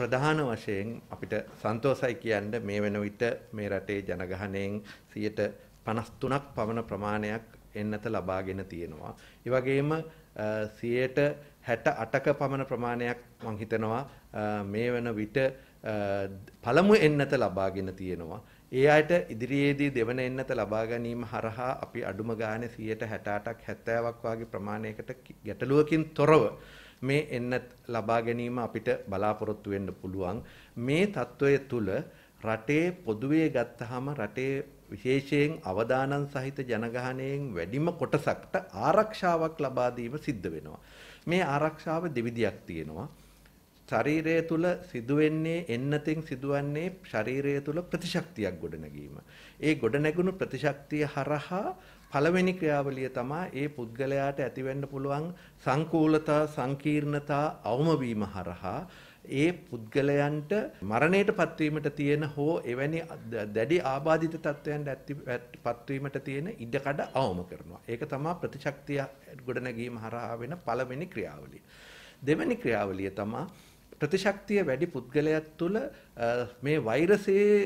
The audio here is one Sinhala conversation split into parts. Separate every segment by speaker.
Speaker 1: ප්‍රධාන වශයෙන් අපිට සන්තෝසයි කියන්න මේ වෙන විට මේ රටේ ජනගහනයෙන් 53ක් පමණ ප්‍රමාණයක් එන්නත ලබාගෙන තියෙනවා. ඒ වගේම 68ක පමණ ප්‍රමාණයක් මම හිතනවා මේ වෙන විට පළමු එන්නත ලබාගෙන තියෙනවා. ඒ අයට ඉදිරියේදී දෙවන එන්නත ලබා ගැනීම හරහා අපි අඩුම ගානේ 168ක් 70ක් වගේ ප්‍රමාණයකට ගැටලුවකින් තොරව මේ එන්න ලබා ගැනීම අපිට බලාපොරොත්තු වෙන්න පුළුවන්. මේ తত্ত্বය තුල රටේ පොදුවේ ගත්තාම රටේ විශේෂයෙන් අවදානන් සහිත ජනගහනයෙන් වැඩිම කොටසක්ට ආරක්ෂාවක් ලබා දීම සිද්ධ වෙනවා. මේ ආරක්ෂාව දෙවිදියක් තියෙනවා. ශරීරය තුල සිදුවෙන්නේ එන්නතින් සිදුවන්නේ ශරීරය තුල ප්‍රතිශක්තියක් ගොඩනැගීම. ඒ ගොඩනැගුණු ප්‍රතිශක්තිය හරහා පළවෙනි ක්‍රියාවලිය තමයි ඒ පුද්ගලයාට ඇතිවෙන්න පුළුවන් සංකූලතා, සංකීර්ණතා අවම වීම හරහා ඒ පුද්ගලයන්ට මරණයට පත්වීමට තියෙන හෝ එවැනි දැඩි ආබාධිත තත්ත්වයන්ට පත්වීමට තියෙන ඉඩකඩ අවම කරනවා. ඒක තමයි ප්‍රතිශක්තිය ගොඩනැගීම හරහා වෙන පළවෙනි ක්‍රියාවලිය. දෙවැනි ක්‍රියාවලිය තමයි ප්‍රතිශක්තිය වැඩි පුද්ගලයක් තුළ මේ වෛරසයේ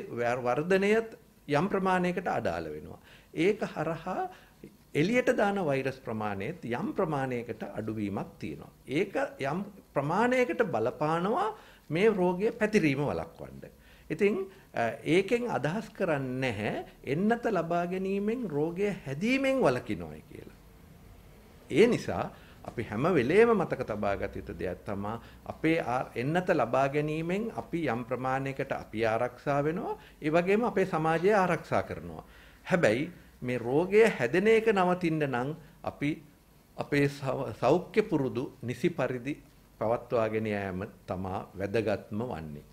Speaker 1: වර්ධනයත් යම් ප්‍රමාණයකට අඩාල වෙනවා. ඒක හරහා එලියට දාන වෛරස් ප්‍රමාණයත් යම් ප්‍රමාණයකට අඩුවීමක් තියෙනවා. ඒක යම් ප්‍රමාණයකට බලපානවා මේ රෝගය පැතිරීම වළක්වන්න. ඉතින් ඒකෙන් අදහස් කරන්නේ නැහැ එන්නත ලබා ගැනීමෙන් රෝගය හැදීමෙන් වළකිනොයි කියලා. ඒ නිසා අපි හැම වෙලේම මතක තබා ගත යුතු දෙයක් තමා අපේ එන්නත ලබා ගැනීමෙන් අපි යම් ප්‍රමාණයකට අපි ආරක්ෂා වෙනවා ඒ වගේම අපේ සමාජය ආරක්ෂා කරනවා හැබැයි මේ රෝගය හැදෙන එක නවතින්න නම් අපි අපේ සෞඛ්‍ය පුරුදු නිසි පරිදි පවත්වාගෙන යාම තමා වැදගත්ම වන්නේ